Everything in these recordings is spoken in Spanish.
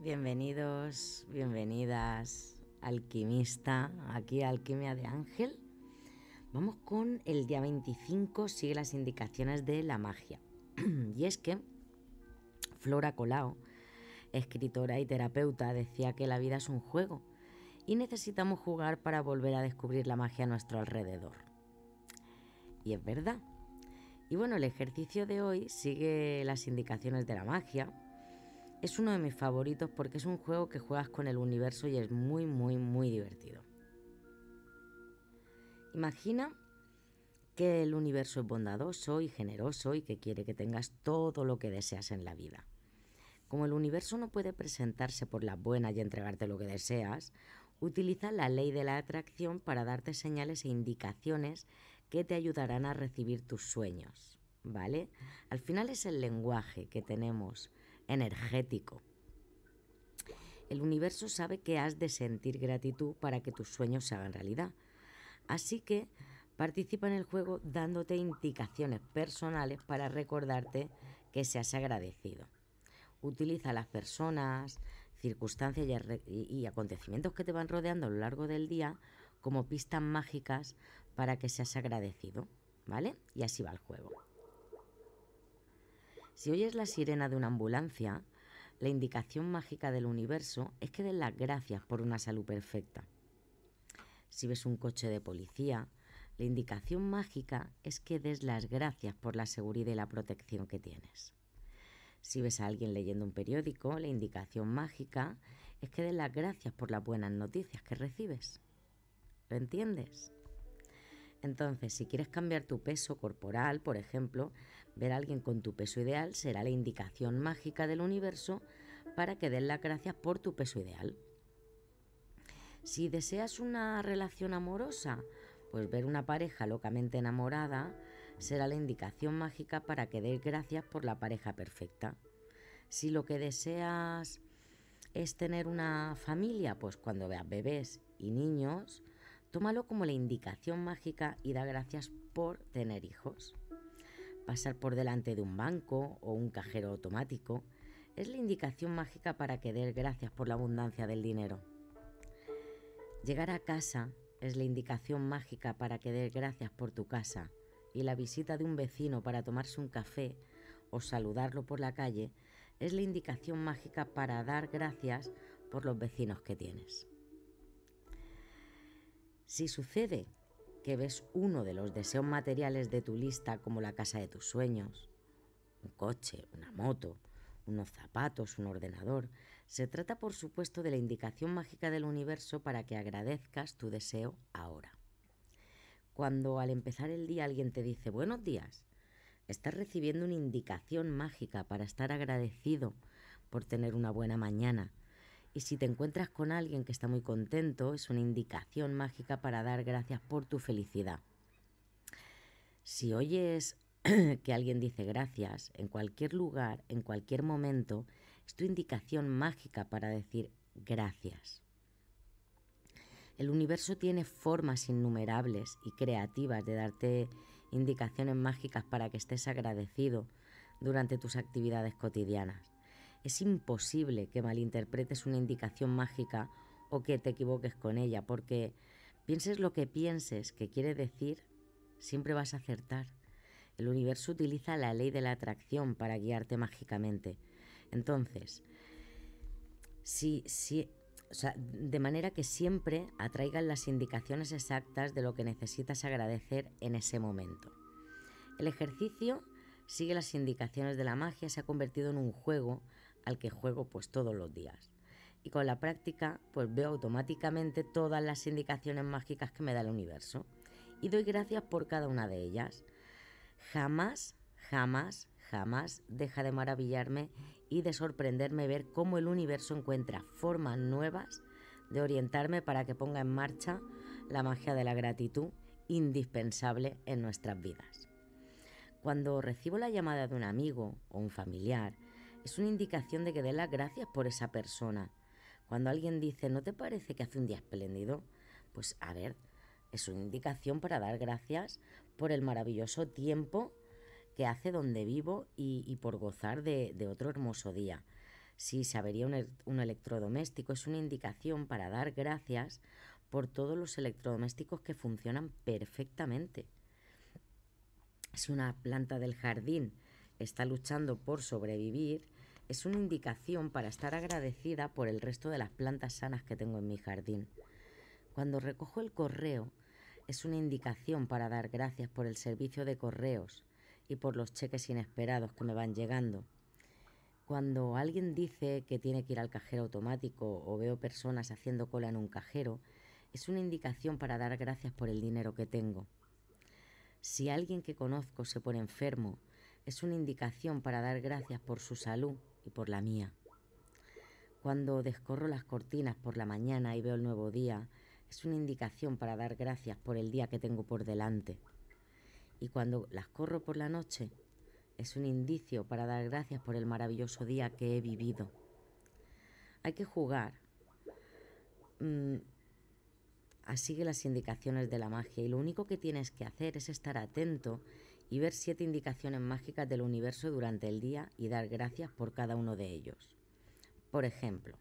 Bienvenidos, bienvenidas, alquimista, aquí Alquimia de Ángel. Vamos con el día 25, sigue las indicaciones de la magia. y es que Flora Colao, escritora y terapeuta, decía que la vida es un juego y necesitamos jugar para volver a descubrir la magia a nuestro alrededor. Y es verdad. Y bueno, el ejercicio de hoy sigue las indicaciones de la magia, es uno de mis favoritos porque es un juego que juegas con el universo y es muy, muy, muy divertido. Imagina que el universo es bondadoso y generoso y que quiere que tengas todo lo que deseas en la vida. Como el universo no puede presentarse por las buenas y entregarte lo que deseas, utiliza la ley de la atracción para darte señales e indicaciones que te ayudarán a recibir tus sueños, ¿vale? Al final es el lenguaje que tenemos energético. El universo sabe que has de sentir gratitud para que tus sueños se hagan realidad. Así que participa en el juego dándote indicaciones personales para recordarte que seas agradecido. Utiliza las personas, circunstancias y, y, acontecimientos que te van rodeando a lo largo del día como pistas mágicas para que seas agradecido, ¿vale? Y así va el juego. Si oyes la sirena de una ambulancia, la indicación mágica del universo es que des las gracias por una salud perfecta. Si ves un coche de policía, la indicación mágica es que des las gracias por la seguridad y la protección que tienes. Si ves a alguien leyendo un periódico, la indicación mágica es que des las gracias por las buenas noticias que recibes. ¿Lo entiendes? Entonces, si quieres cambiar tu peso corporal, por ejemplo, ver a alguien con tu peso ideal será la indicación mágica del universo para que des las gracias por tu peso ideal. Si deseas una relación amorosa, pues ver una pareja locamente enamorada será la indicación mágica para que des gracias por la pareja perfecta. Si lo que deseas es tener una familia, pues cuando veas bebés y niños, Tómalo como la indicación mágica y da gracias por tener hijos. Pasar por delante de un banco o un cajero automático es la indicación mágica para que des gracias por la abundancia del dinero. Llegar a casa es la indicación mágica para que des gracias por tu casa y la visita de un vecino para tomarse un café o saludarlo por la calle es la indicación mágica para dar gracias por los vecinos que tienes. Si sucede que ves uno de los deseos materiales de tu lista como la casa de tus sueños, un coche, una moto, unos zapatos, un ordenador, se trata por supuesto de la indicación mágica del universo para que agradezcas tu deseo ahora. Cuando al empezar el día alguien te dice buenos días, estás recibiendo una indicación mágica para estar agradecido por tener una buena mañana, y si te encuentras con alguien que está muy contento, es una indicación mágica para dar gracias por tu felicidad. Si oyes que alguien dice gracias en cualquier lugar, en cualquier momento, es tu indicación mágica para decir gracias. El universo tiene formas innumerables y creativas de darte indicaciones mágicas para que estés agradecido durante tus actividades cotidianas. Es imposible que malinterpretes una indicación mágica o que te equivoques con ella, porque pienses lo que pienses que quiere decir, siempre vas a acertar. El universo utiliza la ley de la atracción para guiarte mágicamente. Entonces, si, si, de manera que siempre atraigan las indicaciones exactas de lo que necesitas agradecer en ese momento. El ejercicio sigue las indicaciones de la magia, se ha convertido en un juego al que juego pues todos los días. Y con la práctica pues veo automáticamente todas las indicaciones mágicas que me da el universo y doy gracias por cada una de ellas. Jamás, jamás, jamás deja de maravillarme y de sorprenderme ver cómo el universo encuentra formas nuevas de orientarme para que ponga en marcha la magia de la gratitud indispensable en nuestras vidas. Cuando recibo la llamada de un amigo o un familiar es una indicación de que dé las gracias por esa persona. Cuando alguien dice, ¿no te parece que hace un día espléndido? Pues a ver, es una indicación para dar gracias por el maravilloso tiempo que hace donde vivo y, por gozar de, otro hermoso día. Si se avería un, er-, un electrodoméstico, es una indicación para dar gracias por todos los electrodomésticos que funcionan perfectamente. Si una planta del jardín está luchando por sobrevivir, es una indicación para estar agradecida por el resto de las plantas sanas que tengo en mi jardín. Cuando recojo el correo, es una indicación para dar gracias por el servicio de correos y por los cheques inesperados que me van llegando. Cuando alguien dice que tiene que ir al cajero automático o veo personas haciendo cola en un cajero, es una indicación para dar gracias por el dinero que tengo. Si alguien que conozco se pone enfermo es una indicación para dar gracias por su salud y por la mía. Cuando descorro las cortinas por la mañana y veo el nuevo día, es una indicación para dar gracias por el día que tengo por delante. Y cuando las corro por la noche, es un indicio para dar gracias por el maravilloso día que he vivido. Hay que jugar mm, así que las indicaciones de la magia y lo único que tienes que hacer es estar atento y ver siete indicaciones mágicas del universo durante el día y dar gracias por cada uno de ellos. Por ejemplo,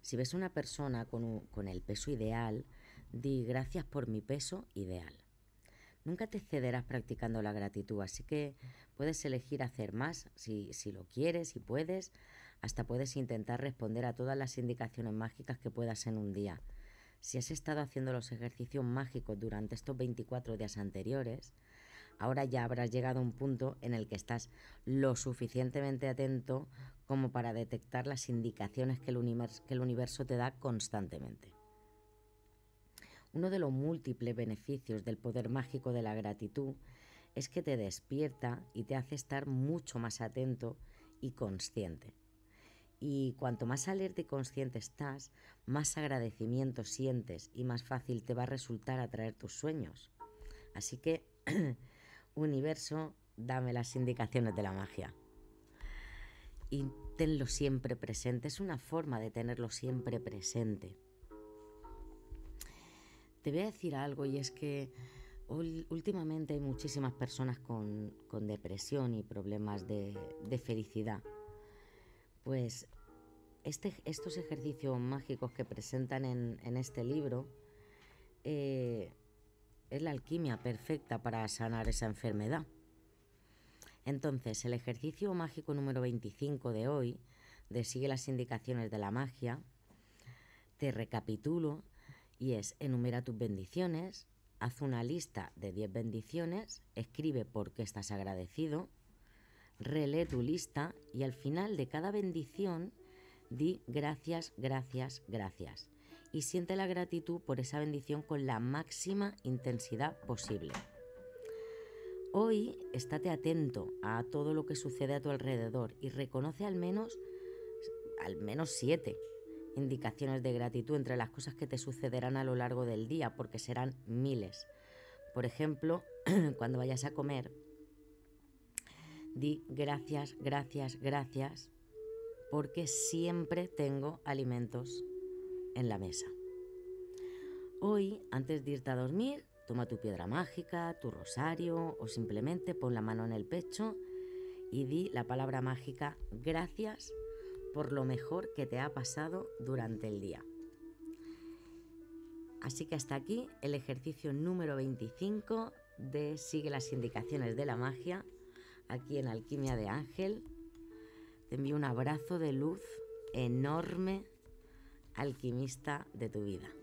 si ves una persona con, el peso ideal, di gracias por mi peso ideal. Nunca te cederás practicando la gratitud, así que puedes elegir hacer más si, si lo quieres, si puedes, hasta puedes intentar responder a todas las indicaciones mágicas que puedas en un día. Si has estado haciendo los ejercicios mágicos durante estos 24 días anteriores, ahora ya habrás llegado a un punto en el que estás lo suficientemente atento como para detectar las indicaciones que el universo, te da constantemente. Uno de los múltiples beneficios del poder mágico de la gratitud es que te despierta y te hace estar mucho más atento y consciente. Y cuanto más alerta y consciente estás, más agradecimiento sientes y más fácil te va a resultar atraer tus sueños. Así que universo, dame las indicaciones de la magia. Y tenlo siempre presente, es una forma de tenerlo siempre presente. Te voy a decir algo y es que últimamente hay muchísimas personas con, depresión y problemas de, felicidad. Pues este, estos ejercicios mágicos que presentan en, este libro eh, es la alquimia perfecta para sanar esa enfermedad. Entonces, el ejercicio mágico número 25 de hoy, de Sigue las indicaciones de la magia, te recapitulo y es enumera tus bendiciones, haz una lista de 10 bendiciones, escribe por qué estás agradecido, relee tu lista y al final de cada bendición di gracias, gracias, gracias y siente la gratitud por esa bendición con la máxima intensidad posible. Hoy estate atento a todo lo que sucede a tu alrededor y reconoce al menos, al menos siete indicaciones de gratitud entre las cosas que te sucederán a lo largo del día, porque serán miles. Por ejemplo, cuando vayas a comer, di gracias, gracias, gracias, porque siempre tengo alimentos en la mesa. Hoy, antes de irte a dormir, toma tu piedra mágica, tu rosario o simplemente pon la mano en el pecho y di la palabra mágica gracias por lo mejor que te ha pasado durante el día. Así que hasta aquí el ejercicio número 25 de Sigue las indicaciones de la magia, aquí en Alquimia de Ángel. Te envío un abrazo de luz enorme alquimista de tu vida.